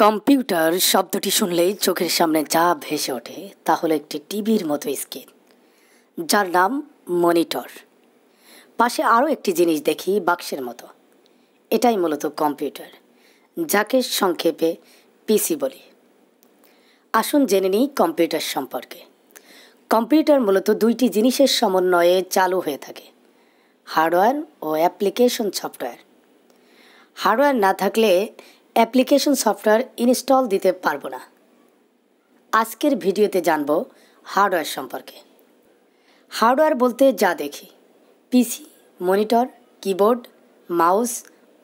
computer শব্দটি শুনলেই চোখের সামনে যা ভেসে ওঠে তা হলো একটি টিভির মতো স্ক্রিন যার নাম মনিটর পাশে আরও একটি জিনিস দেখি বাক্সের মতো এটাই মূলত কম্পিউটার যাকে সংক্ষেপে পিসি বলি আসুন জেনে নিই কম্পিউটার সম্পর্কে কম্পিউটার মূলত দুইটি জিনিসের সমন্বয়ে চালু হয়ে থাকে হার্ডওয়্যার ও অ্যাপ্লিকেশন সফটওয়্যার হার্ডওয়্যার না থাকলে অ্যাপ্লিকেশন সফটওয়্যার ইনস্টল দিতে পারবো না আজকের ভিডিওতে জানব হার্ডওয়্যার সম্পর্কে হার্ডওয়্যার বলতে যা দেখি পিসি মনিটর কিবোর্ড মাউস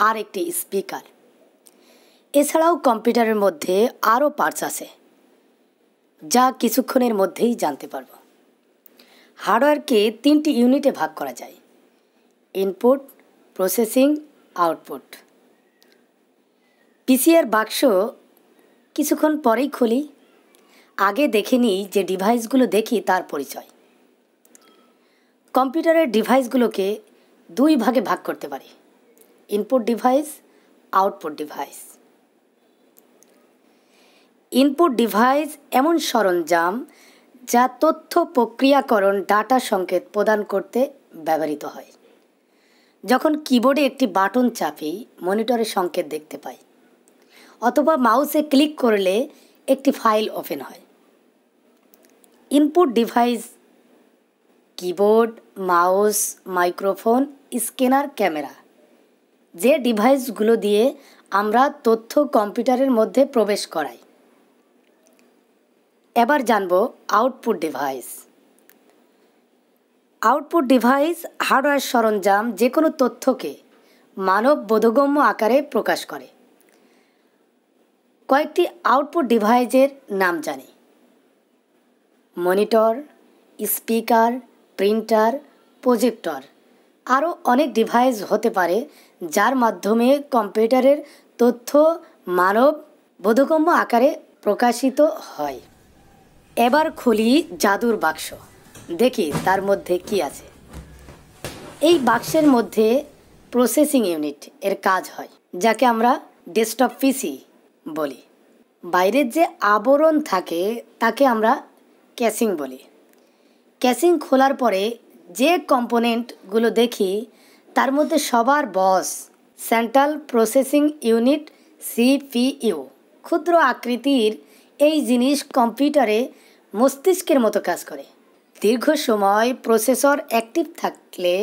আর একটি স্পিকার এছাড়াও কম্পিউটারের মধ্যে আরও পার্টস আছে যা কিছুক্ষণের মধ্যেই জানতে পারব হার্ডওয়্যারকে তিনটি ইউনিটে ভাগ করা যায় ইনপুট প্রসেসিং আউটপুট পিসিআর বাক্স কিছুক্ষণ পরেই খুলি আগে দেখে নিই যে ডিভাইসগুলো দেখি তার পরিচয় কম্পিউটারের ডিভাইসগুলোকে দুই ভাগে ভাগ করতে পারি input device output device input device এমন সরঞ্জাম যা তথ্য প্রক্রিয়াকরণ ডাটা সংকেত প্রদান করতে ব্যবহৃত হয় যখন কিবোর্ডে একটি বাটন চাপি মনিটরে সংকেত দেখতে পাই অথবা মাউসে ক্লিক করলে একটি ফাইল ওপেন হয় input device keyboard mouse microphone scanner camera যে ডিভাইসগুলো দিয়ে আমরা তথ্য কম্পিউটারের মধ্যে প্রবেশ করাই এবার জানব output device output device hardware সরঞ্জাম যে কোনো তথ্যকে মানব বোধগম্য আকারে প্রকাশ করে কয়েকটি আউটপুট ডিভাইসের নাম জানি মনিটর স্পিকার প্রিন্টার প্রজেক্টর আরও অনেক ডিভাইস হতে পারে যার মাধ্যমে কম্পিউটারের তথ্য মানব বোধগম্য আকারে প্রকাশিত হয় এবার খুলি জাদুর বাক্স দেখি তার মধ্যে কি আছে এই বাক্সের মধ্যে প্রসেসিং ইউনিট এর কাজ হয় যাকে আমরা ডেস্কটপ পিসি বলি বাইরের যে আবরণ থাকে তাকে আমরা ক্যাসিং বলি ক্যাসিং খোলার পরে যে কম্পোনেন্টগুলো দেখি তার মধ্যে সবার boss central processing unit CPU ক্ষুদ্র আকৃতির এই জিনিস কম্পিউটারে মস্তিষ্কের মতো কাজ করে দীর্ঘ সময় প্রসেসর অ্যাক্টিভ থাকলে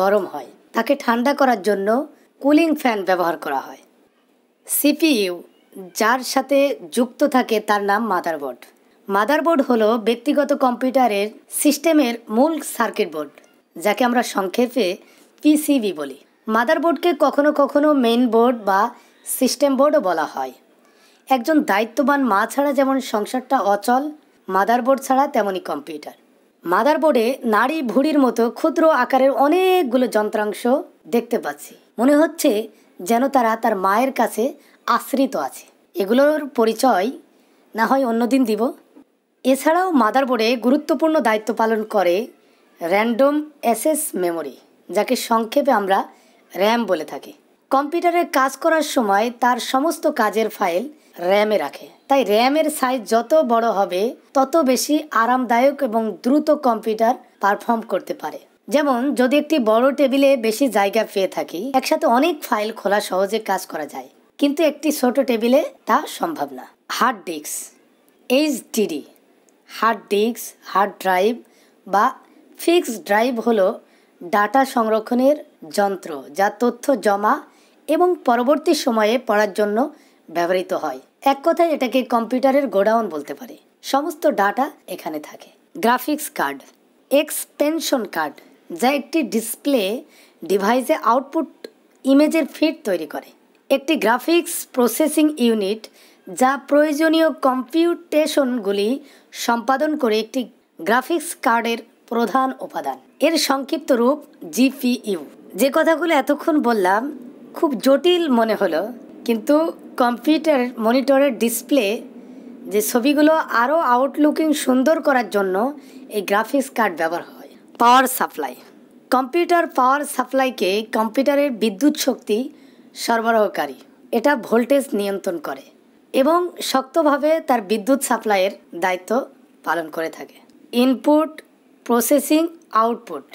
গরম হয় তাকে ঠান্ডা করার জন্য কুলিং ফ্যান ব্যবহার করা হয় সিপিইউ যার সাথে যুক্ত থাকে তার নাম মাদারবোর্ড মাদারবোর্ড হলো ব্যক্তিগত কম্পিউটারের সিস্টেমের মূল সার্কিট বোর্ড যাকে আমরা সংক্ষেপে পিসিবি বলি মাদারবোর্ডকে কখনো কখনো মেইন বোর্ড বা সিস্টেম বোর্ডও বলা হয় একজন দায়িত্ববান মা ছাড়া যেমন সংসারটা অচল মাদারবোর্ড ছাড়া তেমনই কম্পিউটার মাদারবোর্ডে নারী ভুড়ির মতো ক্ষুদ্র আকারের অনেকগুলো যন্ত্রাংশ দেখতে পাচ্ছি মনে হচ্ছে যেন তারা তার মায়ের কাছে আশ্রিত আছে এগুলোর পরিচয় না হয় অন্যদিন দিব এছাড়াও মাদারবোর্ডে গুরুত্বপূর্ণ দায়িত্ব পালন করে র্যান্ডম অ্যাসেস মেমোরি যাকে সংক্ষেপে আমরা র্যাম বলে থাকি কম্পিউটারে কাজ করার সময় তার সমস্ত কাজের ফাইল র্যামে রাখে তাই র্যামের সাইজ যত বড় হবে তত বেশি আরামদায়ক এবং দ্রুত কম্পিউটার পারফর্ম করতে পারে যেমন যদি একটি বড় টেবিলে বেশি জায়গা পেয়ে থাকি একসাথে অনেক ফাইল খোলা সহজে কাজ করা যায় কিন্তু একটি ছোট টেবিলে তা সম্ভব না hard disk H DD hard disk hard drive বা ফিক্সড ড্রাইভ হলো ডাটা সংরক্ষণের যন্ত্র যা তথ্য জমা এবং পরবর্তী সময়ে পড়ার জন্য ব্যবহৃত হয় এক কথায় এটাকে কম্পিউটারের গোডাউন বলতে পারে সমস্ত ডাটা এখানে থাকে গ্রাফিক্স কার্ড এক্সপেনশন কার্ড যা একটি ডিসপ্লে ডিভাইসে আউটপুট ইমেজের ফিড তৈরি করে একটি গ্রাফিক্স প্রসেসিং ইউনিট যা প্রয়োজনীয় কম্পিউটেশনগুলি সম্পাদন করে একটি গ্রাফিক্স কার্ডের প্রধান উপাদান এর সংক্ষিপ্ত রূপ জিপিইউ যে কথাগুলো এতক্ষণ বললাম খুব জটিল মনে হলো কিন্তু কম্পিউটার মনিটরের ডিসপ্লে যে ছবিগুলো আরও আউটলুকিং সুন্দর করার জন্য এই গ্রাফিক্স কার্ড ব্যবহার হয় পাওয়ার সাপ্লাই কম্পিউটার পাওয়ার সাপ্লাইকে কম্পিউটারের বিদ্যুৎ শক্তি সরবরাহকারী এটা ভোল্টেজ নিয়ন্ত্রণ করে এবং শক্তভাবে তার বিদ্যুৎ সাপ্লাইয়ের দায়িত্ব পালন করে থাকে ইনপুট প্রসেসিং আউটপুট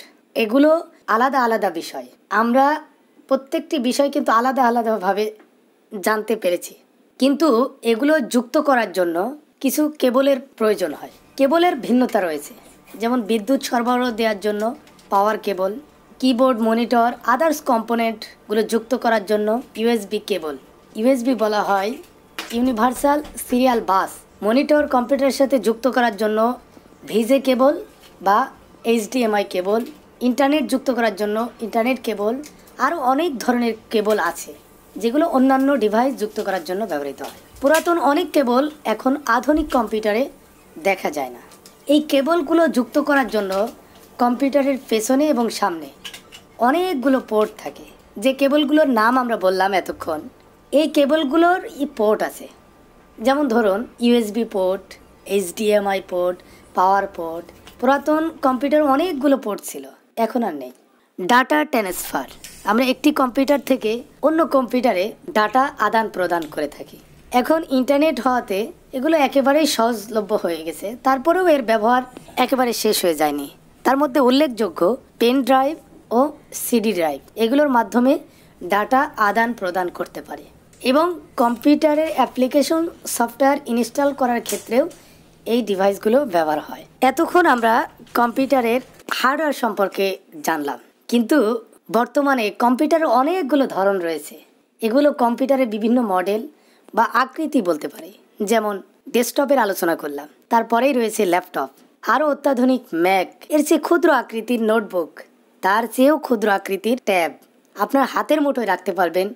এগুলো আলাদা আলাদা বিষয় আমরা প্রত্যেকটি বিষয় কিন্তু আলাদা আলাদাভাবে জানতে পেরেছি কিন্তু এগুলো যুক্ত করার জন্য কিছু কেবলের প্রয়োজন হয় কেবলের ভিন্নতা রয়েছে যেমন বিদ্যুৎ সরবরাহ দেওয়ার জন্য power cable keyboard monitor others কম্পোনেন্টগুলো যুক্ত করার জন্য ইউএসবি কেবল ইউএসবি বলা হয় ইউনিভার্সাল সিরিয়াল বাস মনিটর কম্পিউটারের সাথে যুক্ত করার জন্য ভিজে কেবল বা এইচডিএমআই কেবল ইন্টারনেট যুক্ত করার জন্য ইন্টারনেট কেবল আরও অনেক ধরনের কেবল আছে যেগুলো অন্যান্য ডিভাইস যুক্ত করার জন্য ব্যবহৃত হয় পুরাতন অনেক কেবল এখন আধুনিক কম্পিউটারে দেখা যায় না এই কেবলগুলো যুক্ত করার জন্য কম্পিউটারের পেছনে এবং সামনে অনেকগুলো পোর্ট থাকে যে কেবলগুলোর নাম আমরা বললাম এতক্ষণ এই কেবলগুলোর ই পোর্ট আছে যেমন ধরুন USB port HDMI port power port পুরাতন কম্পিউটার অনেকগুলো পোর্ট ছিল এখন আর নেই ডাটা ট্রান্সফার আমরা একটি কম্পিউটার থেকে অন্য কম্পিউটারে ডাটা আদান প্রদান করে থাকি এখন ইন্টারনেট হওয়াতে এগুলো একেবারেই সহজলভ্য হয়ে গেছে তারপরেও এর ব্যবহার একেবারে শেষ হয়ে যায়নি তার মধ্যে উল্লেখযোগ্য পেন ড্রাইভ ও সিডি ড্রাইভ এগুলোর মাধ্যমে ডাটা আদান প্রদান করতে পারে এবং কম্পিউটারের অ্যাপ্লিকেশন সফটওয়্যার ইনস্টল করার ক্ষেত্রেও এই ডিভাইসগুলো ব্যবহার হয় এতক্ষণ আমরা কম্পিউটারের হার্ডওয়্যার সম্পর্কে জানলাম কিন্তু বর্তমানে কম্পিউটারের অনেকগুলো ধরন রয়েছে এগুলো কম্পিউটারের বিভিন্ন মডেল বা আকৃতি বলতে পারে যেমন ডেস্কটপের আলোচনা করলাম তারপরেই রয়েছে ল্যাপটপ আরও অত্যাধুনিক ম্যাক এর চেয়ে ক্ষুদ্র আকৃতির নোটবুক তার চেয়েও ক্ষুদ্র আকৃতির ট্যাব আপনার হাতের মুঠোয় রাখতে পারবেন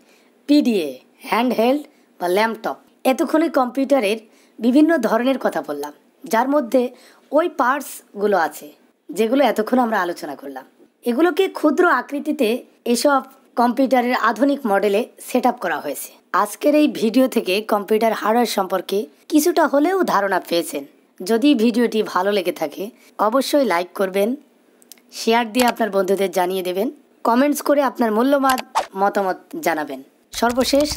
পিডিএ হ্যান্ডহেল্ড বা ল্যাপটপ এতক্ষণে কম্পিউটারের বিভিন্ন ধরনের কথা বললাম যার মধ্যে ওই পার্টসগুলো আছে যেগুলো এতক্ষণ আমরা আলোচনা করলাম এগুলোকে ক্ষুদ্র আকৃতিতে এসব কম্পিউটারের আধুনিক মডেলে সেট করা হয়েছে আজকের এই ভিডিও থেকে কম্পিউটার হার্ডওয়্যার সম্পর্কে কিছুটা হলেও ধারণা পেয়েছেন যদি ভিডিওটি ভালো লেগে থাকে অবশ্যই লাইক করবেন শেয়ার দিয়ে আপনার বন্ধুদের জানিয়ে দেবেন কমেন্টস করে আপনার মূল্যবান মতামত জানাবেন সর্বশেষ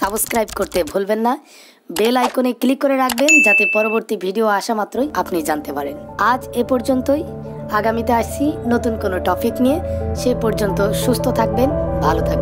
সাবস্ক্রাইব করতে ভুলবেন না বেল আইকনে ক্লিক করে রাখবেন যাতে পরবর্তী ভিডিও আসা মাত্রই আপনি জানতে পারেন আজ এ পর্যন্তই আগামীতে আসছি নতুন কোনো টপিক নিয়ে সে পর্যন্ত সুস্থ থাকবেন ভালো থাকবেন